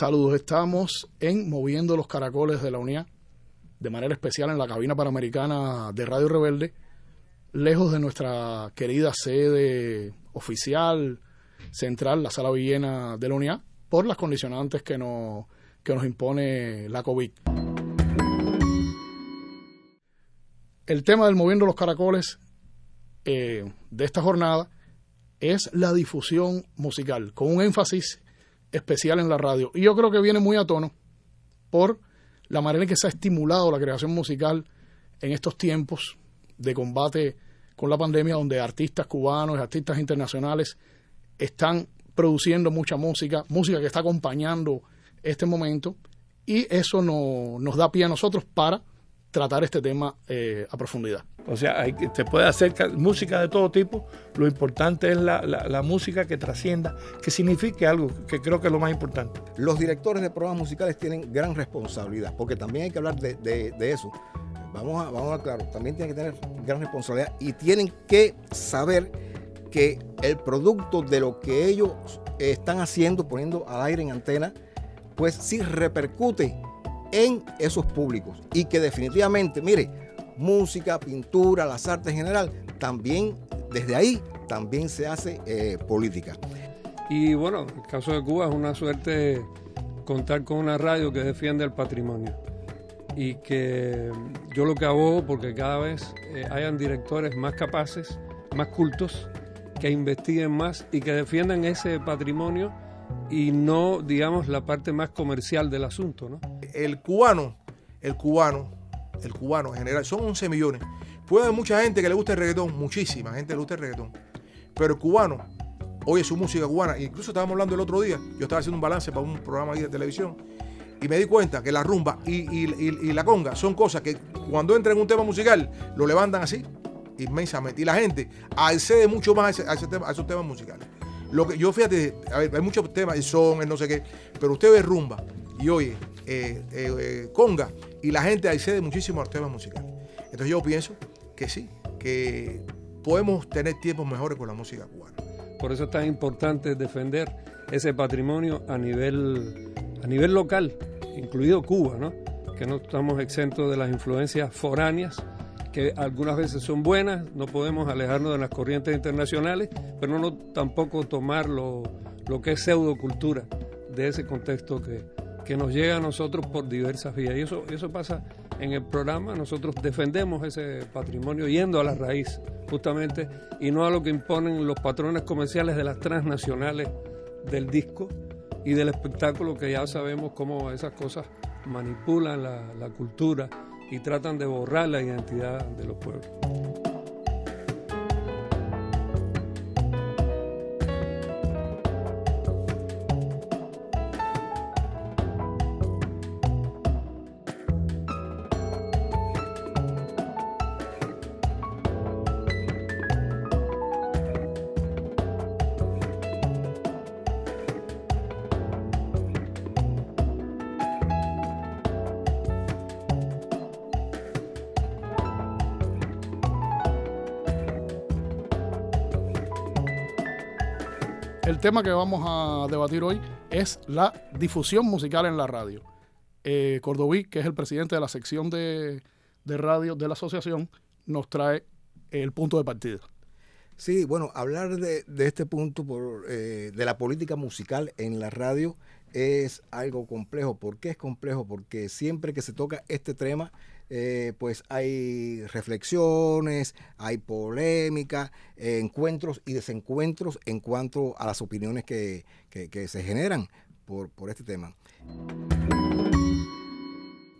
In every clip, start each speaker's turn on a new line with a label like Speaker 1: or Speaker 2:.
Speaker 1: Saludos, estamos en Moviendo los Caracoles de la Unidad, de manera especial en la cabina panamericana de Radio Rebelde, lejos de nuestra querida sede oficial central, la Sala Villena de la Unidad, por las condicionantes que nos, que nos impone la COVID. El tema del Moviendo los Caracoles eh, de esta jornada es la difusión musical, con un énfasis especial en la radio. Y yo creo que viene muy a tono por la manera en que se ha estimulado la creación musical en estos tiempos de combate con la pandemia, donde artistas cubanos, artistas internacionales están produciendo mucha música, música que está acompañando este momento, y eso nos da pie a nosotros para tratar este tema eh, a profundidad. O sea, hay, se puede hacer música de todo tipo, lo
Speaker 2: importante es la, música que trascienda, que signifique algo, que creo que es lo más importante. Los directores de programas musicales tienen gran responsabilidad, porque también hay que hablar de, eso. Vamos a, vamos a claro, también tienen que tener gran responsabilidad y tienen que saber que el producto de lo que ellos están haciendo, poniendo al aire en antena, pues sí repercute en esos públicos y que definitivamente, mire, música, pintura, las artes en general, también desde ahí también se hace eh, política.
Speaker 3: Y bueno, el caso de Cuba es una suerte contar con una radio que defiende el patrimonio y que yo lo que abogo porque cada vez eh, hayan directores más capaces, más cultos, que investiguen más y que defiendan ese patrimonio y no, digamos, la parte más comercial del asunto, ¿no? El cubano, el cubano, el cubano
Speaker 4: en general, son 11 millones. Puede haber mucha gente que le guste el reggaetón, muchísima gente le gusta el reggaetón. Pero el cubano oye su música cubana. Incluso estábamos hablando el otro día, yo estaba haciendo un balance para un programa ahí de televisión y me di cuenta que la rumba y, la conga son cosas que cuando entran en un tema musical lo levantan así inmensamente. Y la gente accede mucho más tema, a esos temas musicales. Lo que, yo fíjate, hay muchos temas, el son, el no sé qué, pero usted ve rumba y oye eh, eh, eh, conga y la gente accede muchísimo a los temas
Speaker 3: musicales. Entonces yo pienso que sí, que podemos tener tiempos mejores con la música cubana. Por eso es tan importante defender ese patrimonio a nivel, a nivel local, incluido Cuba, ¿no? que no estamos exentos de las influencias foráneas que algunas veces son buenas, no podemos alejarnos de las corrientes internacionales, pero no tampoco tomar lo, que es pseudocultura de ese contexto que, nos llega a nosotros por diversas vías. Y eso, eso pasa en el programa, nosotros defendemos ese patrimonio yendo a la raíz, justamente, y no a lo que imponen los patrones comerciales de las transnacionales del disco y del espectáculo, que ya sabemos cómo esas cosas manipulan la cultura y tratan de borrar la identidad de los pueblos.
Speaker 1: tema que vamos a debatir hoy es la difusión musical en la radio. Eh, Cordoví, que es el presidente de la sección de, radio de la asociación, nos trae el punto de partida. Sí, bueno,
Speaker 2: hablar de, este punto por, eh, de la política musical en la radio es algo complejo. ¿Por qué es complejo? Porque siempre que se toca este tema, eh, pues hay reflexiones, hay polémica, eh, encuentros y desencuentros en cuanto a las opiniones que, se generan por, este tema.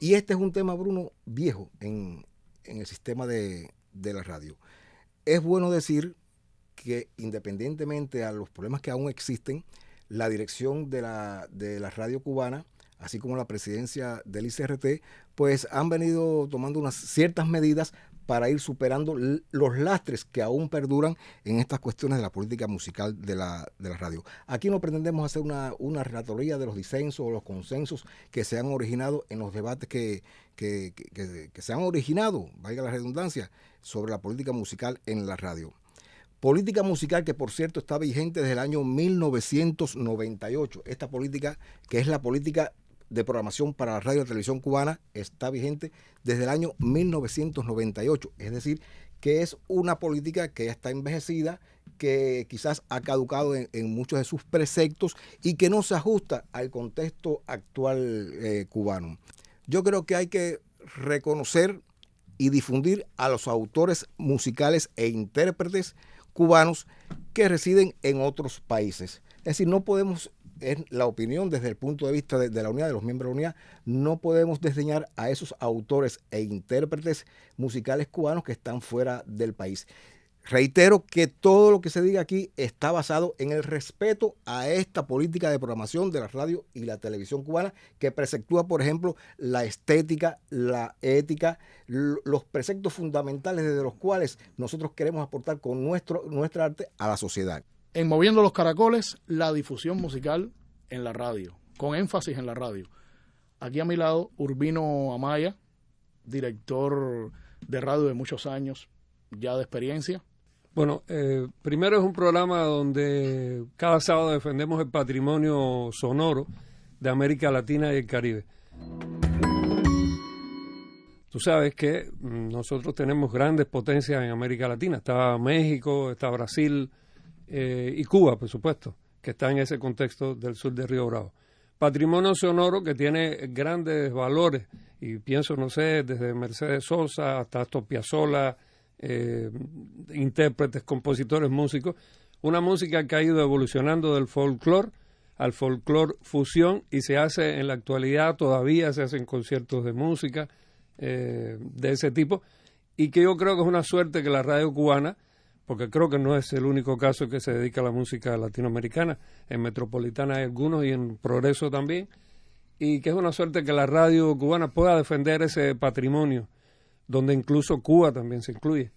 Speaker 2: Y este es un tema, Bruno, viejo en, el sistema de, la radio. Es bueno decir que independientemente a los problemas que aún existen, la dirección de la, de la radio cubana, así como la presidencia del ICRT, pues han venido tomando unas ciertas medidas para ir superando los lastres que aún perduran en estas cuestiones de la política musical de la, radio. Aquí no pretendemos hacer una, una relatoría de los disensos o los consensos que se han originado en los debates que, se han originado, valga la redundancia, sobre la política musical en la radio. Política musical que por cierto está vigente desde el año 1998. Esta política que es la política de programación para la radio y televisión cubana está vigente desde el año 1998, es decir, que es una política que ya está envejecida, que quizás ha caducado en, muchos de sus preceptos y que no se ajusta al contexto actual eh, cubano. Yo creo que hay que reconocer y difundir a los autores musicales e intérpretes cubanos que residen en otros países. Es decir, no podemos es la opinión desde el punto de vista de, la unidad, de los miembros de la unidad. No podemos desdeñar a esos autores e intérpretes musicales cubanos que están fuera del país. Reitero que todo lo que se diga aquí está basado en el respeto a esta política de programación de la radio y la televisión cubana que preceptúa, por ejemplo, la estética, la ética, los preceptos fundamentales desde los cuales nosotros queremos aportar con nuestro, nuestra arte
Speaker 1: a la sociedad en Moviendo los Caracoles, la difusión musical en la radio, con énfasis en la radio. Aquí a mi lado, Urbino Amaya, director de radio de muchos años, ya de experiencia. Bueno, eh, primero es un
Speaker 3: programa donde cada sábado defendemos el patrimonio sonoro de América Latina y el Caribe. Tú sabes que mm, nosotros tenemos grandes potencias en América Latina. Está México, está Brasil, eh, y Cuba, por supuesto, que está en ese contexto del sur de Río Bravo. Patrimonio sonoro que tiene grandes valores, y pienso, no sé, desde Mercedes Sosa hasta Astor Piazzolla, eh, intérpretes, compositores, músicos, una música que ha ido evolucionando del folclore al folclore fusión y se hace en la actualidad, todavía se hacen conciertos de música eh, de ese tipo, y que yo creo que es una suerte que la radio cubana porque creo que no es el único caso que se dedica a la música latinoamericana, en Metropolitana hay algunos y en Progreso también, y que es una suerte que la radio cubana pueda defender ese patrimonio, donde incluso Cuba también se incluye,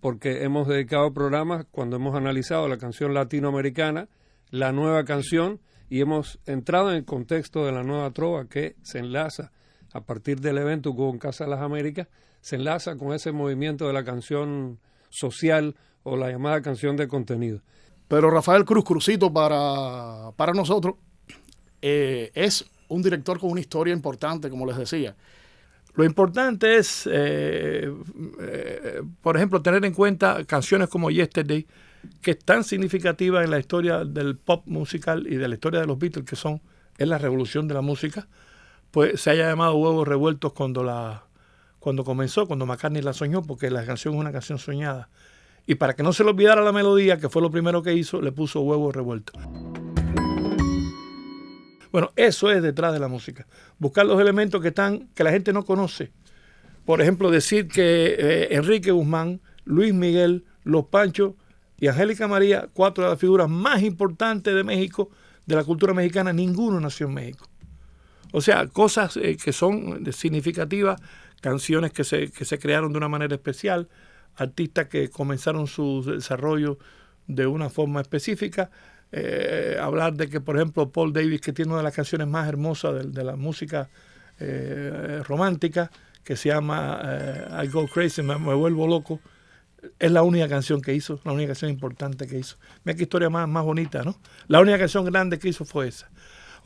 Speaker 3: porque hemos dedicado programas cuando hemos analizado la canción latinoamericana, la nueva canción, y hemos entrado en el contexto de la nueva trova que se enlaza a partir del evento Cuba en Casa de las Américas, se enlaza con ese movimiento de la canción social o la llamada canción de contenido.
Speaker 1: Pero Rafael Cruz cruzito para, para nosotros eh, es un director con una historia importante, como les decía. Lo importante es, eh,
Speaker 5: eh, por ejemplo, tener en cuenta canciones como Yesterday, que es tan significativa en la historia del pop musical y de la historia de los Beatles, que son es la revolución de la música, pues se haya llamado huevos revueltos cuando la cuando comenzó, cuando McCartney la soñó, porque la canción es una canción soñada. Y para que no se le olvidara la melodía, que fue lo primero que hizo, le puso huevo revuelto. Bueno, eso es detrás de la música. Buscar los elementos que están, que la gente no conoce. Por ejemplo, decir que eh, Enrique Guzmán, Luis Miguel, Los Panchos y Angélica María, cuatro de las figuras más importantes de México, de la cultura mexicana, ninguno nació en México. O sea, cosas eh, que son significativas, canciones que se, crearon de una manera especial, artistas que comenzaron su desarrollo de una forma específica. Eh, hablar de que, por ejemplo, Paul Davis, que tiene una de las canciones más hermosas de, la música eh, romántica, que se llama I Go Crazy, me, vuelvo loco, es la única canción que hizo, la única canción importante que hizo. Mira qué historia más, más bonita, ¿no? La única canción grande que hizo fue esa.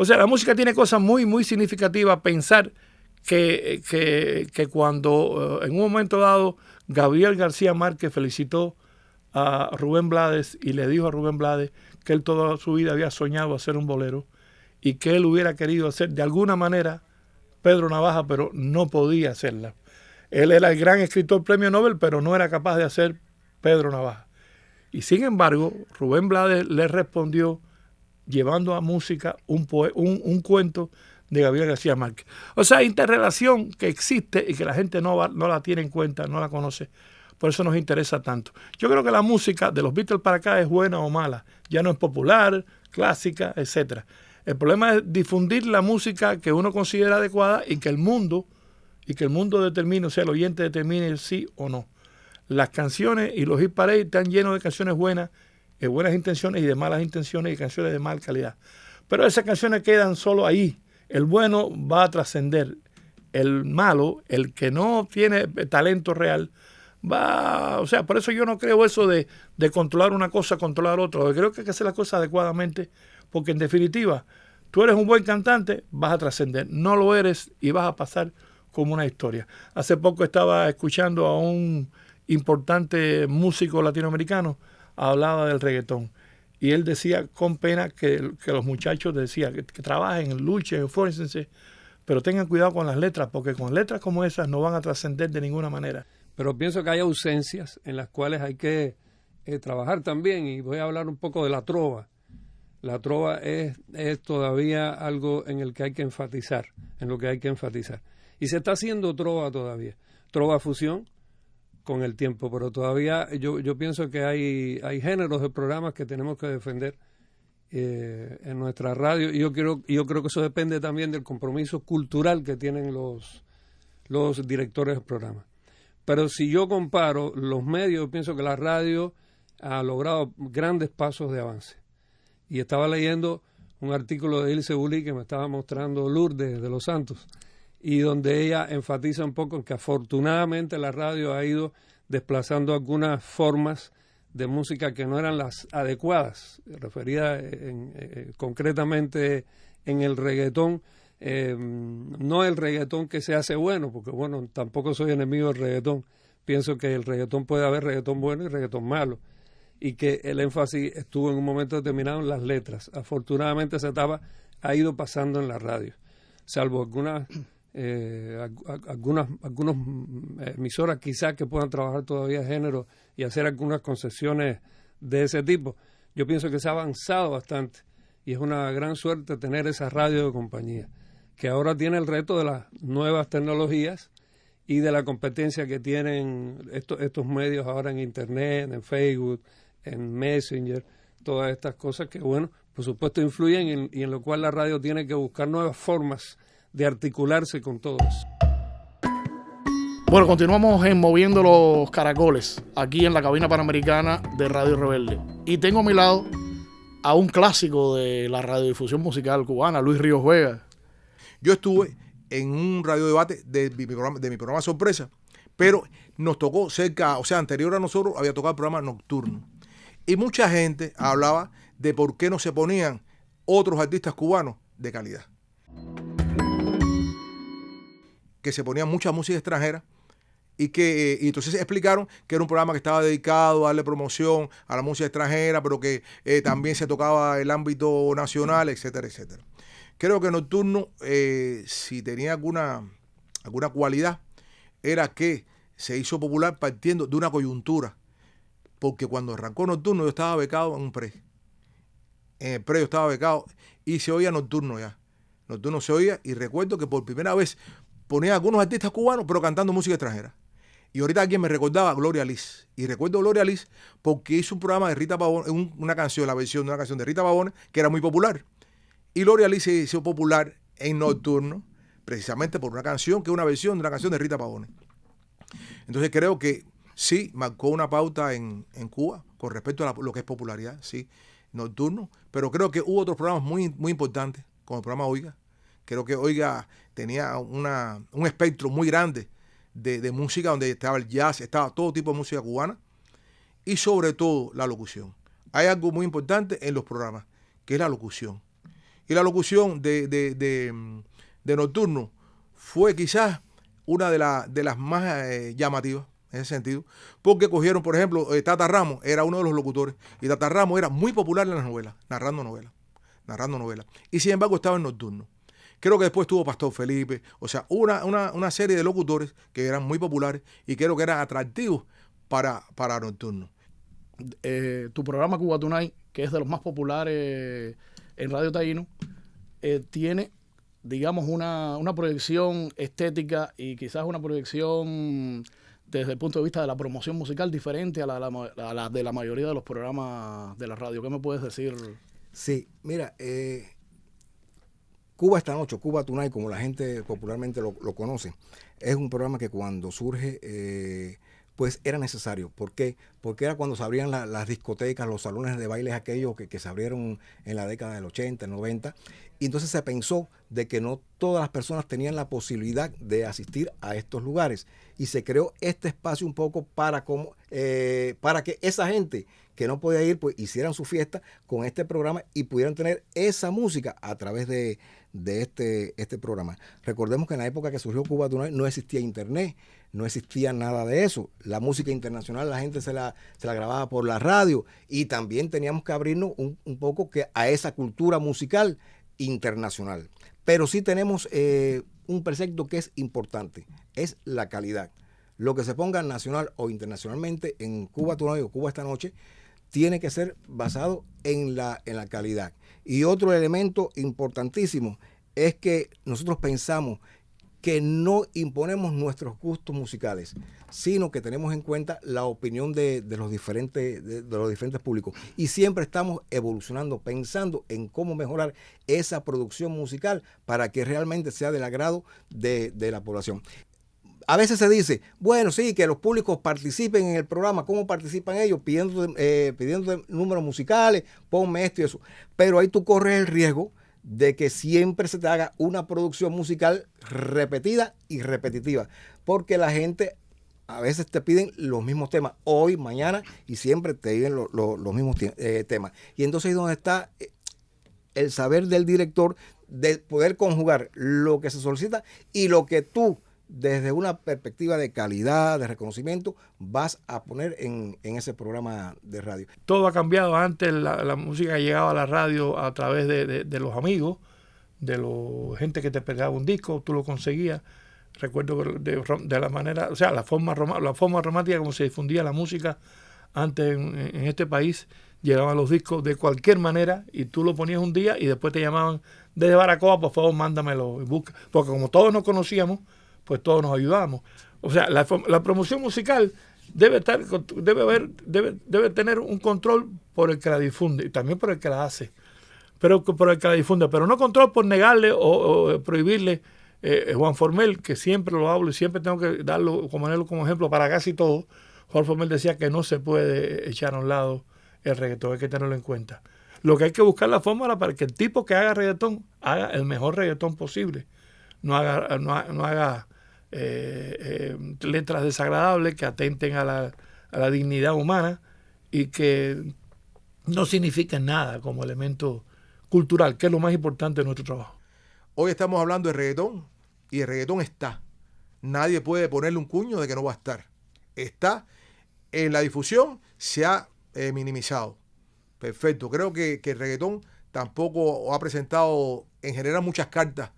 Speaker 5: O sea, la música tiene cosas muy, muy significativas. Pensar que, que, cuando eh, en un momento dado Gabriel García Márquez felicitó a Rubén Blades y le dijo a Rubén Blades que él toda su vida había soñado hacer un bolero y que él hubiera querido hacer de alguna manera Pedro Navaja, pero no podía hacerla. Él era el gran escritor premio Nobel, pero no era capaz de hacer Pedro Navaja. Y sin embargo, Rubén Blades le respondió llevando a música un, un, cuento de Gabriel García Márquez. O sea, interrelación que existe y que la gente no, no la tiene en cuenta, no la conoce. Por eso nos interesa tanto. Yo creo que la música de los Beatles para acá es buena o mala. Ya no es popular, clásica, etc. El problema es difundir la música que uno considera adecuada y que el mundo, y que el mundo determine, o sea, el oyente determine el sí o no. Las canciones y los hit parade están llenos de canciones buenas de buenas intenciones y de malas intenciones y canciones de mal calidad. Pero esas canciones quedan solo ahí. El bueno va a trascender. El malo, el que no tiene talento real, va. O sea, por eso yo no creo eso de, controlar una cosa, controlar otra. creo que hay que hacer las cosas adecuadamente, porque en definitiva, tú eres un buen cantante, vas a trascender. No lo eres y vas a pasar como una historia. Hace poco estaba escuchando a un importante músico latinoamericano hablaba del reggaetón. Y él decía con pena que, que los muchachos decían que, trabajen, luchen, esfuércense, pero tengan cuidado con las letras, porque con letras como esas no van a trascender de ninguna manera.
Speaker 3: Pero pienso que hay ausencias en las cuales hay que eh, trabajar también, y voy a hablar un poco de la trova. La trova es, es todavía algo en el que hay que enfatizar, en lo que hay que enfatizar. Y se está haciendo trova todavía. Trova fusión, con el tiempo, pero todavía yo, yo pienso que hay, hay géneros de programas que tenemos que defender eh, en nuestra radio y yo, creo, yo creo que eso depende también del compromiso cultural que tienen los, los directores del programa. Pero si yo comparo los medios, pienso que la radio ha logrado grandes pasos de avance. Y estaba leyendo un artículo de Ilse Bulli que me estaba mostrando Lourdes de Los Santos y donde ella enfatiza un poco que afortunadamente la radio ha ido desplazando algunas formas de música que no eran las adecuadas, referida eh, concretamente en el reggaetón, eh, no el reggaetón que se hace bueno, porque bueno, tampoco soy enemigo del reggaetón, pienso que el reggaetón puede haber reggaetón bueno y reggaetón malo, y que el énfasis estuvo en un momento determinado en las letras. Afortunadamente esa etapa ha ido pasando en la radio, salvo algunas eh, algunas, algunas eh, emisoras quizás que puedan trabajar todavía género y hacer algunas concesiones de ese tipo. Yo pienso que se ha avanzado bastante y es una gran suerte tener esa radio de compañía, que ahora tiene el reto de las nuevas tecnologías y de la competencia que tienen estos, medios ahora en Internet, en Facebook, en Messenger, todas estas cosas que, bueno, por supuesto influyen y en lo cual la radio tiene que buscar nuevas formas
Speaker 1: de articularse con todos. Bueno, continuamos en Moviendo los Caracoles, aquí en la cabina panamericana de Radio Rebelde. Y tengo a mi lado a un clásico de la radiodifusión musical cubana, Luis Ríos Vega.
Speaker 4: Yo estuve en un radiodebate de de mi programa Sorpresa, pero nos tocó cerca, o sea, anterior a nosotros había tocado el programa Nocturno. Y mucha gente hablaba de por qué no se ponían otros artistas cubanos de calidad que se ponía mucha música extranjera y que eh, y entonces explicaron que era un programa que estaba dedicado a darle promoción a la música extranjera, pero que eh, también se tocaba el ámbito nacional, etcétera, etcétera. Creo que Nocturno, eh, si tenía alguna, alguna cualidad, era que se hizo popular partiendo de una coyuntura, porque cuando arrancó Nocturno yo estaba becado en un pre. En el pre yo estaba becado y se oía Nocturno ya. Nocturno se oía y recuerdo que por primera vez ponía algunos artistas cubanos, pero cantando música extranjera. Y ahorita alguien me recordaba Gloria Liz. Y recuerdo Gloria Liz porque hizo un programa de Rita Pavone, una canción, la versión de una canción de Rita Pavone, que era muy popular. Y Gloria Liz se hizo popular en Nocturno, precisamente por una canción que es una versión de una canción de Rita Pavone. Entonces creo que sí, marcó una pauta en, Cuba con respecto a lo que es popularidad, sí, Nocturno. Pero creo que hubo otros programas muy, muy importantes, como el programa Oiga. Creo que Oiga tenía un espectro muy grande de, música, donde estaba el jazz, estaba todo tipo de música cubana, y sobre todo la locución. Hay algo muy importante en los programas, que es la locución. Y la locución de, de, de Nocturno fue quizás una de, de las más eh, llamativas en ese sentido, porque cogieron, por ejemplo, eh, Tata Ramos, era uno de los locutores, y Tata Ramos era muy popular en las novelas, narrando novelas, narrando novelas, y sin embargo estaba en Nocturno. Creo que después tuvo Pastor Felipe, o sea, una, una, serie de locutores que eran muy populares y creo que eran
Speaker 1: atractivos para, para Nocturno. Eh, tu programa Cuba que es de los más populares en Radio Taíno, eh, tiene, digamos, una, proyección estética y quizás una proyección desde el punto de vista de la promoción musical diferente a la, de la mayoría de los programas de la radio. ¿Qué me puedes decir? Sí, mira, eh,
Speaker 2: Cuba esta noche, Cuba Tunay, como la gente popularmente lo, conoce, es un programa que cuando surge, eh, pues era necesario. ¿Por qué? Porque era cuando se abrían las discotecas, los salones de bailes aquellos que, se abrieron en la década del 80, 90. Y entonces se pensó de que no todas las personas tenían la posibilidad de asistir a estos lugares. Y se creó este espacio un poco para, como, eh, para que esa gente que no podía ir, pues hicieran su fiesta con este programa y pudieran tener esa música a través de, de este, este programa. Recordemos que en la época que surgió Cuba Tonight no existía internet, no existía nada de eso. La música internacional la gente se la, grababa por la radio y también teníamos que abrirnos un, un poco que, a esa cultura musical internacional. Pero sí tenemos eh, un precepto que es importante, es la calidad. Lo que se ponga nacional o internacionalmente en Cuba Tonight o Cuba esta noche tiene que ser basado en la, en la calidad. Y otro elemento importantísimo es que nosotros pensamos que no imponemos nuestros gustos musicales, sino que tenemos en cuenta la opinión de, los, diferentes, de, los diferentes públicos. Y siempre estamos evolucionando, pensando en cómo mejorar esa producción musical para que realmente sea del agrado de la población a veces se dice, bueno, sí, que los públicos participen en el programa, ¿cómo participan ellos? Pidiendo, eh, pidiendo números musicales, ponme esto y eso. Pero ahí tú corres el riesgo de que siempre se te haga una producción musical repetida y repetitiva, porque la gente a veces te piden los mismos temas, hoy, mañana, y siempre te piden los mismos eh, temas. Y entonces ahí donde está eh, el saber del director de poder conjugar lo que se solicita y lo que tú desde una perspectiva de calidad, de reconocimiento, vas a poner en, en ese programa de radio.
Speaker 5: Todo ha cambiado. Antes la, música llegaba a la radio a través de, los amigos, de la gente que te pegaba un disco, tú lo conseguías. Recuerdo de, de la manera, o sea, la forma, la forma romántica como se difundía la música antes en, en este país, llegaban los discos de cualquier manera y tú lo ponías un día y después te llamaban desde Baracoa, por favor, mándamelo y busca. Porque como todos nos conocíamos, pues todos nos ayudamos. O sea, la, promoción musical debe estar, debe haber, debe, debe tener un control por el que la difunde y también por el que la hace, pero por el que la difunde, pero no control por negarle o, prohibirle. Eh, eh, Juan Formel, que siempre lo hablo y siempre tengo que darlo como, como ejemplo para casi todo, Juan Formel decía que no se puede echar a un lado el reggaetón, hay que tenerlo en cuenta. Lo que hay que buscar la fórmula para que el tipo que haga reggaetón haga el mejor reggaetón posible. No haga, no haga eh, eh, letras desagradables que atenten a la, dignidad humana y que no significan nada como elemento cultural, que es lo más importante de nuestro trabajo.
Speaker 4: Hoy estamos hablando de reggaetón y el reggaetón está. Nadie puede ponerle un cuño de que no va a estar. Está en la difusión, se ha eh, minimizado. Perfecto. Creo que, que el reggaetón tampoco ha presentado en general muchas cartas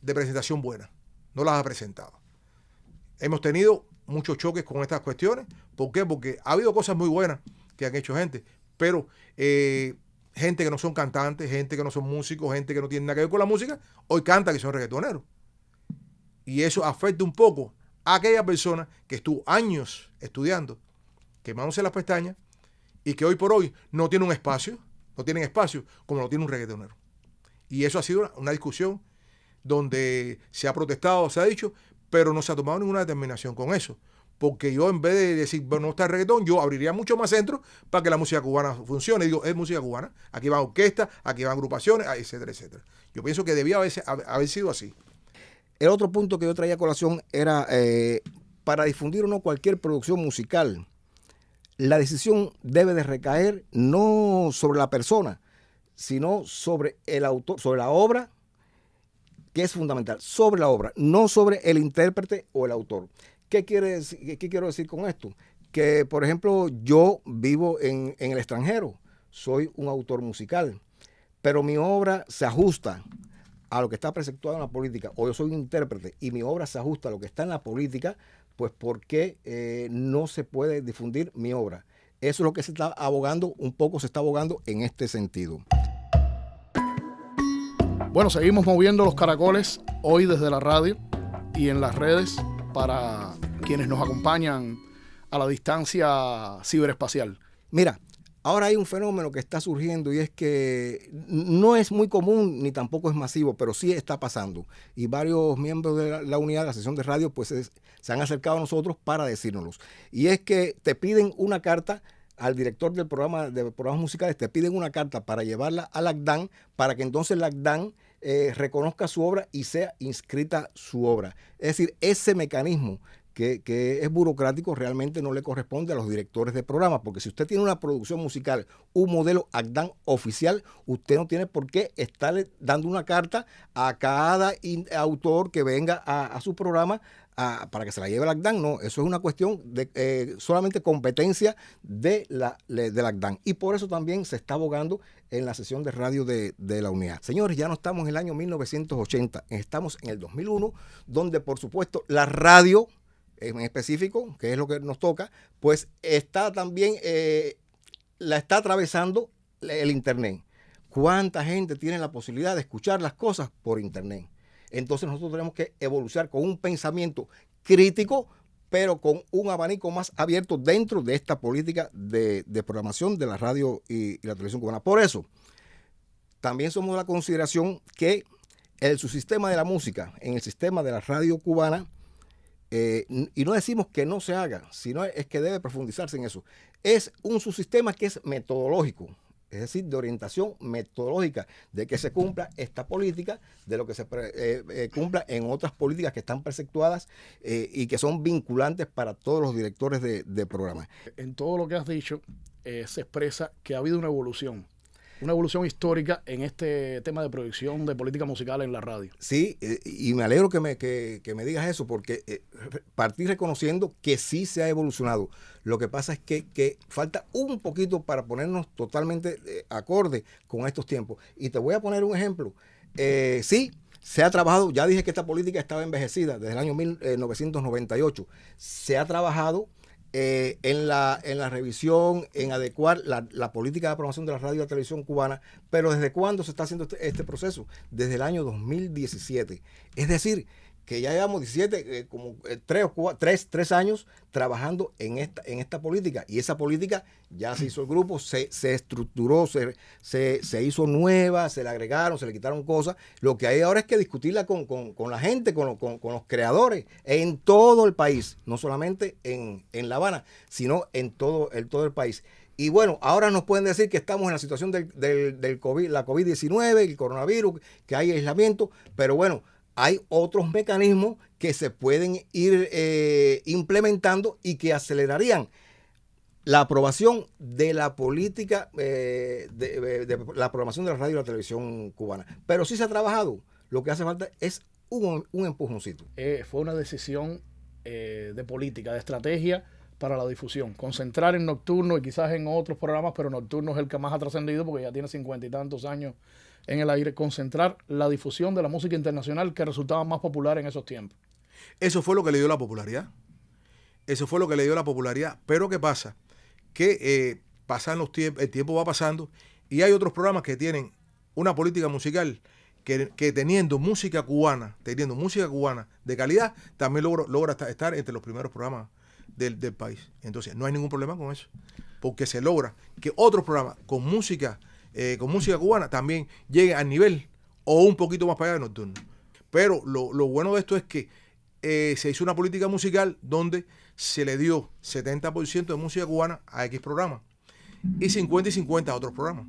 Speaker 4: de presentación buena. No las ha presentado hemos tenido muchos choques con estas cuestiones. ¿Por qué? Porque ha habido cosas muy buenas que han hecho gente, pero eh, gente que no son cantantes, gente que no son músicos, gente que no tiene nada que ver con la música, hoy canta que son reggaetoneros. Y eso afecta un poco a aquella persona que estuvo años estudiando, quemándose las pestañas y que hoy por hoy no tiene un espacio, no tienen espacio como lo tiene un reggaetonero. Y eso ha sido una discusión donde se ha protestado, se ha dicho, pero no se ha tomado ninguna determinación con eso. Porque yo en vez de decir, bueno, no está el reggaetón, yo abriría mucho más centros para que la música cubana funcione. digo, es música cubana, aquí van orquestas, aquí van agrupaciones, ah, etcétera, etcétera. Yo pienso que debía haber, haber sido así.
Speaker 2: El otro punto que yo traía a colación era, eh, para difundir o no cualquier producción musical, la decisión debe de recaer no sobre la persona, sino sobre el autor, sobre la obra es fundamental, sobre la obra, no sobre el intérprete o el autor. ¿Qué, quiere, quiero decir con esto? Que, por ejemplo, yo vivo en, el extranjero, soy un autor musical, pero mi obra se ajusta a lo que está preceptuado en la política, o yo soy un intérprete y mi obra se ajusta a lo que está en la política, pues ¿por qué eh, no se puede difundir mi obra? Eso es lo que se está abogando, un poco se está abogando en este
Speaker 1: sentido. Bueno, seguimos moviendo los caracoles hoy desde la radio y en las redes para quienes nos acompañan a la distancia ciberespacial.
Speaker 2: Mira, ahora hay un fenómeno que está surgiendo y es que no es muy común ni tampoco es masivo, pero sí está pasando. Y varios miembros de la, unidad de la sesión de radio pues se han acercado a nosotros para decírnoslo. Y es que te piden una carta al director del programa de programas musicales, te piden una carta para llevarla al ACDAN para que entonces el ACDAN eh, reconozca su obra y sea inscrita su obra. Es decir, ese mecanismo que, es burocrático realmente no le corresponde a los directores de programas porque si usted tiene una producción musical, un modelo ACDAN oficial, usted no tiene por qué estarle dando una carta a cada autor que venga a, a su programa para que se la lleve la ACDAN, no, eso es una cuestión de eh, solamente competencia de la, de la ACDAN. Y por eso también se está abogando en la sesión de radio de, la unidad. Señores, ya no estamos en el año 1980, estamos en el 2001, donde por supuesto la radio en específico, que es lo que nos toca, pues está también, eh, la está atravesando el Internet. ¿Cuánta gente tiene la posibilidad de escuchar las cosas por Internet? Entonces nosotros tenemos que evolucionar con un pensamiento crítico, pero con un abanico más abierto dentro de esta política de, programación de la radio y, la televisión cubana. Por eso, también somos de la consideración que el subsistema de la música en el sistema de la radio cubana, eh, y no decimos que no se haga, sino es que debe profundizarse en eso, es un subsistema que es metodológico es decir, de orientación metodológica, de que se cumpla esta política, de lo que se eh, eh, cumpla en otras políticas que están perceptuadas eh, y que son vinculantes para todos los directores de, de programas.
Speaker 1: En todo lo que has dicho, se expresa que ha habido una evolución una evolución histórica en este tema de proyección de política musical en la radio. Sí, eh, y me alegro
Speaker 2: que me, me digas eso, porque eh, partí reconociendo que sí se ha evolucionado. Lo que pasa es que, falta un poquito para ponernos totalmente eh, acorde con estos tiempos. Y te voy a poner un ejemplo. sí, se ha trabajado, ya dije que esta política estaba envejecida desde el año 1998, se ha trabajado eh, en, la, en la revisión, en adecuar la, política de promoción de la radio y la televisión cubana, pero ¿desde cuándo se está haciendo este, este proceso? Desde el año 2017. Es decir, que ya llevamos 17, eh, como 3, eh, 3, años trabajando en esta, en esta política. Y esa política ya se hizo el grupo, se, estructuró, se, se, hizo nueva, se le agregaron, se le quitaron cosas. Lo que hay ahora es que discutirla con, la gente, con, los creadores, en todo el país, no solamente en, La Habana, sino en todo, todo el país. Y bueno, ahora nos pueden decir que estamos en la situación del, del, del COVID, la COVID-19, el coronavirus, que hay aislamiento, pero bueno, hay otros mecanismos que se pueden ir eh, implementando y que acelerarían la aprobación de la política eh, eh, de, la programación de la radio y la televisión cubana. Pero sí se ha trabajado. Lo que hace falta es un, empujoncito.
Speaker 1: fue una decisión de política, de estrategia para la difusión. Concentrar en Nocturno y quizás en otros programas, pero Nocturno es el que más ha trascendido porque ya tiene cincuenta y tantos años en el aire, concentrar la difusión de la música internacional que resultaba más popular en esos tiempos.
Speaker 4: Eso fue lo que le dio la popularidad. Eso fue lo que le dio la popularidad. Pero ¿qué pasa? Que eh, pasan los tiempos, el tiempo va pasando y hay otros programas que tienen una política musical que, teniendo música cubana, teniendo música cubana de calidad, también logra, estar entre los primeros programas del, del, país. Entonces, no hay ningún problema con eso, porque se logra que otros programas con música eh, con música cubana también llegue al nivel o un poquito más para allá de Nocturno. Pero lo, bueno de esto es que eh, se hizo una política musical donde se le dio 70% de música cubana a X programa y 50 y 50 a otros programas.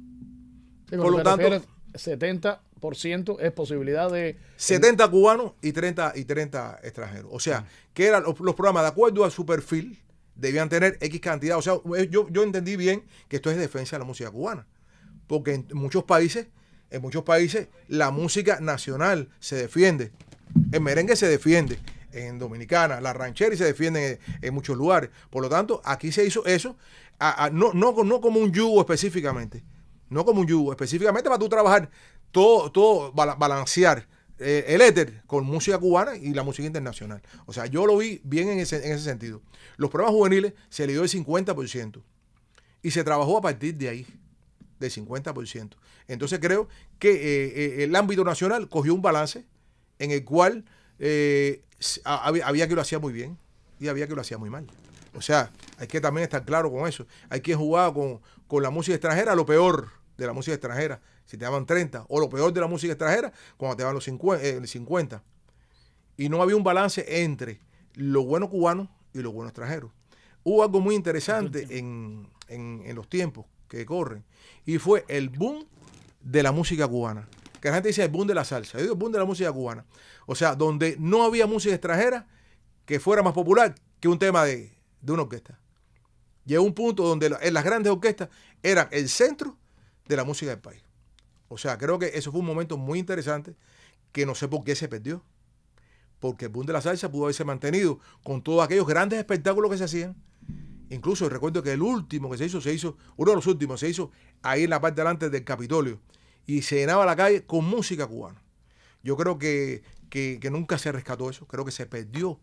Speaker 4: Por lo tanto,
Speaker 1: 70% es posibilidad de... 70
Speaker 4: cubanos y 30, y 30 extranjeros. O sea, que eran los, programas de acuerdo a su perfil, debían tener X cantidad. O sea, yo, yo entendí bien que esto es defensa de la música cubana porque en muchos países, en muchos países la música nacional se defiende, en merengue se defiende, en Dominicana, la ranchera se defiende en, muchos lugares. Por lo tanto, aquí se hizo eso, no, no, como un yugo específicamente, no como un yugo, específicamente para tú trabajar todo, todo balancear eh, el éter con música cubana y la música internacional. O sea, yo lo vi bien en ese, en ese sentido. Los programas juveniles se le dio el 50% y se trabajó a partir de ahí de 50%. Entonces creo que eh, eh, el ámbito nacional cogió un balance en el cual eh, había, que lo hacía muy bien y había que lo hacía muy mal. O sea, hay que también estar claro con eso. Hay que jugar con, la música extranjera, lo peor de la música extranjera, si te daban 30, o lo peor de la música extranjera, cuando te daban los 50, 50. Y no había un balance entre lo bueno cubano y lo bueno extranjero. Hubo algo muy interesante en los tiempos que corren. Y fue el boom de la música cubana. Que la gente dice el boom de la salsa. Yo digo el boom de la música cubana. O sea, donde no había música extranjera que fuera más popular que un tema de, de una orquesta. Llegó un punto donde en las grandes orquestas eran el centro de la música del país. O sea, creo que eso fue un momento muy interesante que no sé por qué se perdió. Porque el boom de la salsa pudo haberse mantenido con todos aquellos grandes espectáculos que se hacían Incluso recuerdo que el último que se hizo, se hizo, uno de los últimos se hizo ahí en la parte delante del Capitolio y se llenaba la calle con música cubana. Yo creo que, que, nunca se rescató eso, creo que se perdió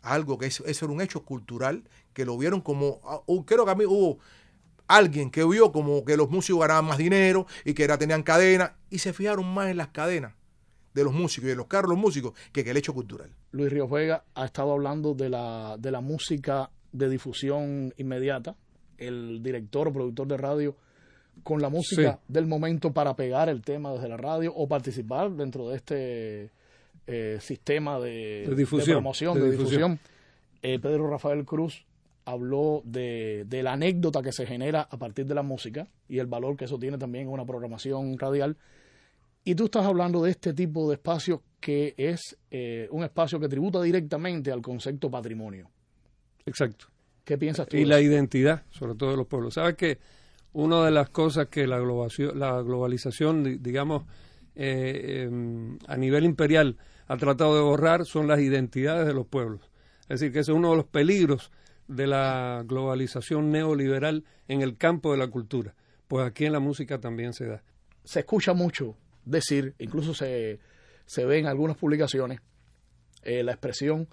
Speaker 4: algo que eso, era un hecho cultural, que lo vieron como, ah, creo que a mí hubo alguien que vio como que los músicos ganaban más dinero y que era, tenían cadenas y se fijaron más en las cadenas de los músicos y de los carros los músicos
Speaker 1: que, que el hecho cultural. Luis Río Vega ha estado hablando de la, de la música de difusión inmediata, el director o productor de radio con la música del momento para pegar el tema desde la radio o participar dentro de este eh, sistema de, promoción, de, difusión. Eh, Pedro Rafael Cruz habló de, la anécdota que se genera a partir de la música y el valor que eso tiene también en una programación radial. Y tú estás hablando de este tipo de espacio que es eh, un espacio que tributa directamente al concepto patrimonio. Exacto. ¿Qué piensas tú? Y la
Speaker 3: identidad, sobre todo de los pueblos. Sabes que una de las cosas que la, globalización, digamos, eh, em, a nivel imperial ha tratado de borrar son las identidades de los pueblos. Es decir, que ese es uno de los peligros de la globalización neoliberal en el campo de la cultura. Pues aquí en la música también se da.
Speaker 1: Se escucha mucho decir, incluso se, se ve en algunas publicaciones, eh, la expresión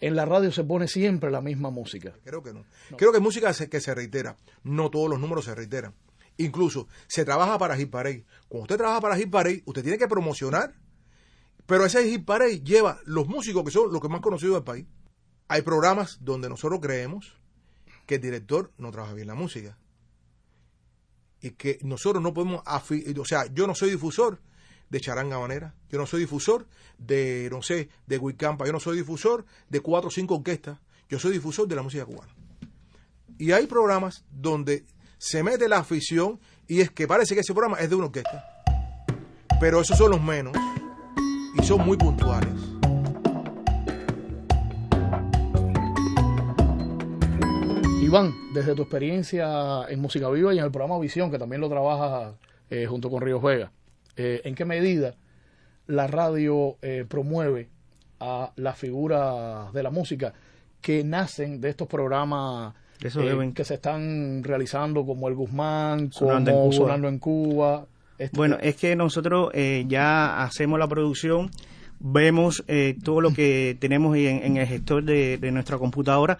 Speaker 1: en la radio se pone siempre la misma música.
Speaker 4: Creo que no. Creo que música que se reitera. No todos los números se reiteran. Incluso se trabaja para Hip Parade. Cuando usted trabaja para Hip Parade, usted tiene que promocionar. Pero ese Hip Parade lleva los músicos que son los que más conocidos del país. Hay programas donde nosotros creemos que el director no trabaja bien la música. Y que nosotros no podemos... O sea, yo no soy difusor de charanga manera. Yo no soy difusor de, no sé, de Wicampa. Yo no soy difusor de cuatro o cinco orquestas. Yo soy difusor de la música cubana. Y hay programas donde se mete la afición y es que parece que ese programa es de una orquesta. Pero esos son los menos y son muy puntuales.
Speaker 1: Iván, desde tu experiencia en Música Viva y en el programa Visión, que también lo trabajas eh, junto con Río Juega, eh, en qué medida la radio eh, promueve a las figuras de la música que nacen de estos programas
Speaker 6: eh, que se están realizando como el Guzmán, sonando en Cuba. Sonando en Cuba este bueno, es que nosotros ya hacemos la producción vemos todo lo que tenemos en, el gestor de nuestra computadora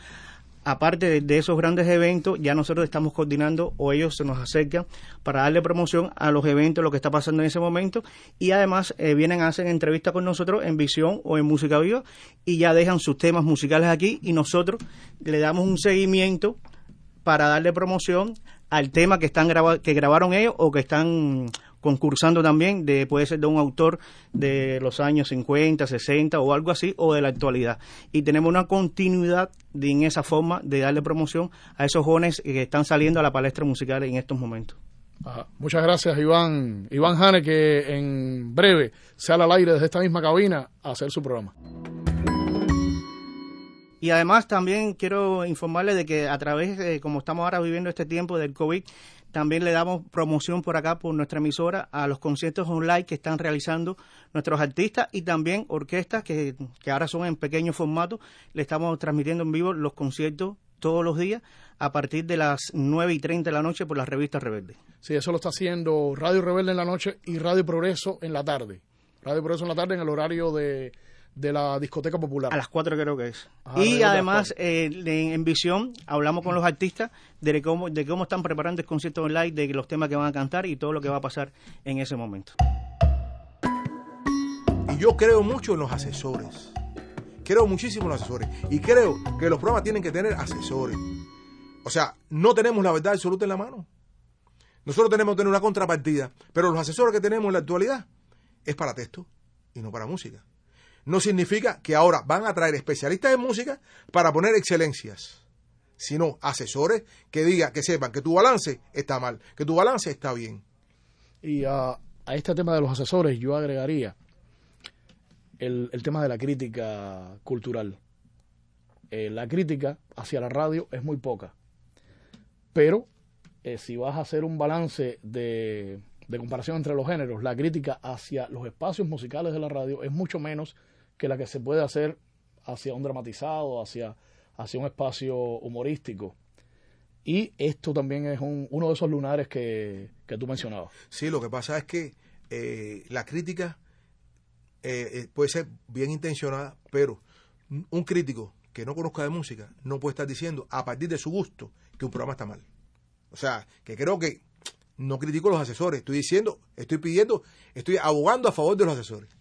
Speaker 6: aparte de, esos grandes eventos, ya nosotros estamos coordinando o ellos se nos acercan para darle promoción a los eventos, lo que está pasando en ese momento. Y además eh, vienen a hacer entrevistas con nosotros en Visión o en Música Viva y ya dejan sus temas musicales aquí y nosotros le damos un seguimiento para darle promoción al tema que están que grabaron ellos o que están concursando también, de, puede ser de un autor de los años 50, 60 o algo así, o de la actualidad. Y tenemos una continuidad en esa forma de darle promoción a esos jóvenes que están saliendo a la palestra musical en estos momentos. Muchas gracias,
Speaker 1: Iván. Iván Jane, que en breve sale al aire desde esta misma cabina a hacer su
Speaker 6: programa. Y además también quiero informarles de que a través, como estamos ahora viviendo este tiempo del COVID, también le damos promoción por acá, por nuestra emisora, a los conciertos online que están realizando nuestros artistas y también orquestas que, ahora son en pequeño formato. Le estamos transmitiendo en vivo los conciertos todos los días a partir de las 9 y 30 de la noche por la revista Rebelde. Sí, eso lo está haciendo Radio
Speaker 1: Rebelde en la noche y Radio Progreso en la tarde. Radio Progreso en la tarde en el horario de
Speaker 6: de la discoteca popular. A las 4 creo que es. y además eh, en Visión hablamos con los artistas de cómo, de cómo están preparando el concierto online, de los temas que van a cantar y todo lo que va a pasar en ese momento. Y yo creo mucho en los
Speaker 4: asesores. Creo muchísimo en los asesores. Y creo que los programas tienen que tener asesores. O sea, no tenemos la verdad absoluta en la mano. Nosotros tenemos que tener una contrapartida, pero los asesores que tenemos en la actualidad es para texto y no para música no significa que ahora van a traer especialistas en música para poner excelencias, sino asesores que digan, que sepan que tu balance está mal, que tu balance está bien.
Speaker 1: Y a este tema de los asesores yo agregaría el, tema de la crítica cultural. Eh, la crítica hacia la radio es muy poca, pero eh, si vas a hacer un balance de, de comparación entre los géneros, la crítica hacia los espacios musicales de la radio es mucho menos que la que se puede hacer hacia un dramatizado, hacia, hacia un espacio humorístico. Y esto también es uno de esos lunares que, que, tú mencionabas. Sí, lo que pasa es que eh, la crítica eh, eh, puede ser bien
Speaker 4: intencionada, pero un crítico que no conozca de música no puede estar diciendo a partir de su gusto que un programa está mal. O sea, que creo que no critico a los asesores, estoy diciendo, estoy pidiendo, estoy abogando a favor de los asesores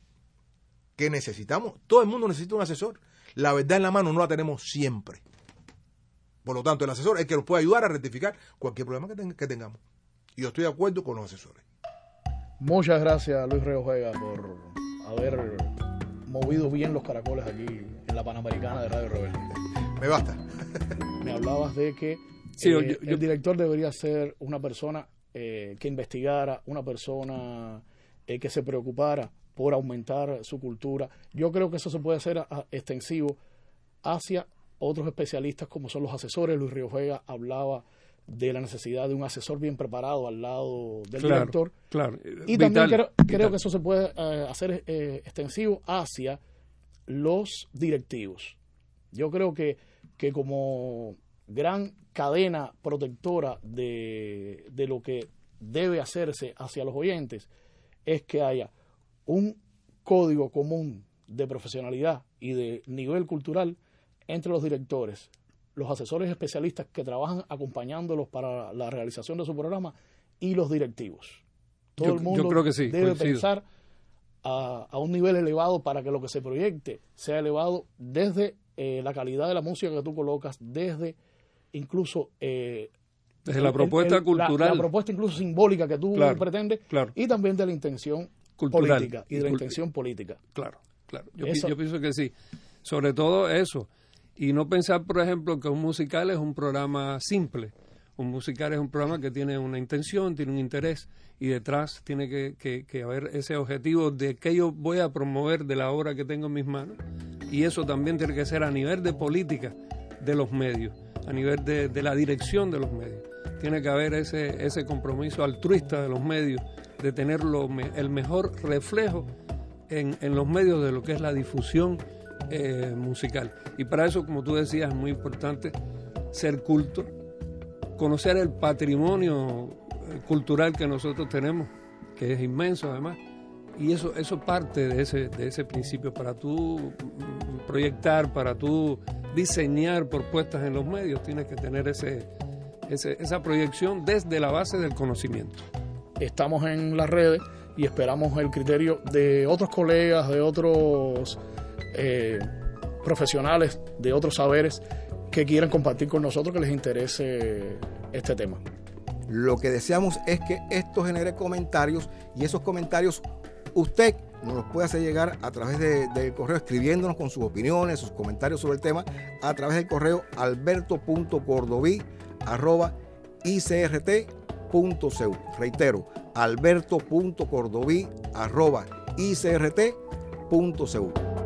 Speaker 4: que necesitamos. Todo el mundo necesita un asesor. La verdad en la mano no la tenemos siempre. Por lo tanto, el asesor es el que nos puede ayudar a rectificar cualquier problema que, tengamos. Y yo estoy de acuerdo con los asesores.
Speaker 1: Muchas gracias, Luis Juega por haber movido bien los caracoles aquí en la Panamericana de Radio Rebelde. Me basta. Me hablabas de que sí, eh, el director debería ser una persona eh, que investigara, una persona eh, que se preocupara por aumentar su cultura. Yo creo que eso se puede hacer ah, extensivo hacia otros especialistas como son los asesores. Luis Río Juega hablaba de la necesidad de un asesor bien preparado al lado del director. Claro. Y también creo, que eso se puede eh, hacer eh, extensivo hacia los directivos. Yo creo que, que como gran cadena protectora de lo que debe hacerse hacia los oyentes es que haya un código común de profesionalidad y de nivel cultural entre los directores, los asesores especialistas que trabajan acompañándolos para la realización de su programa y los directivos.
Speaker 3: Todo el mundo creo que sí, debe pensar
Speaker 1: a, un nivel elevado para que lo que se proyecte sea elevado desde eh, la calidad de la música que tú colocas, desde incluso... Eh, desde la propuesta cultural. La, propuesta incluso simbólica que tú pretendes claro. y también de la intención cultural. Política y de la intención política. Claro, claro. Yo, pienso
Speaker 3: que sí. Sobre todo eso. Y no pensar, por ejemplo, que un musical es un programa simple. Un musical es un programa que tiene una intención, tiene un interés y detrás tiene que, haber ese objetivo de que yo voy a promover de la obra que tengo en mis manos. Y eso también tiene que ser a nivel de política de los medios, a nivel de, de la dirección de los medios. Tiene que haber ese, ese compromiso altruista de los medios de tener el mejor reflejo en, los medios de lo que es la difusión eh, musical. Y para eso, como tú decías, es muy importante ser culto, conocer el patrimonio eh, cultural que nosotros tenemos, que es inmenso además. Y eso, eso parte de ese, principio para tú mm, proyectar, para tú diseñar propuestas en los medios, tienes que tener ese, esa proyección desde la base del conocimiento
Speaker 1: estamos en las redes y esperamos el criterio de otros colegas, de otros eh, profesionales, de otros saberes que quieran compartir con nosotros que les interese este tema. Lo que deseamos es que esto genere comentarios
Speaker 2: y esos comentarios usted nos los puede hacer llegar a través del de correo, escribiéndonos con sus opiniones, sus comentarios sobre el tema, a través del correo alberto.cordoví.icrt Reitero, alberto.cordoví.icrt.cu.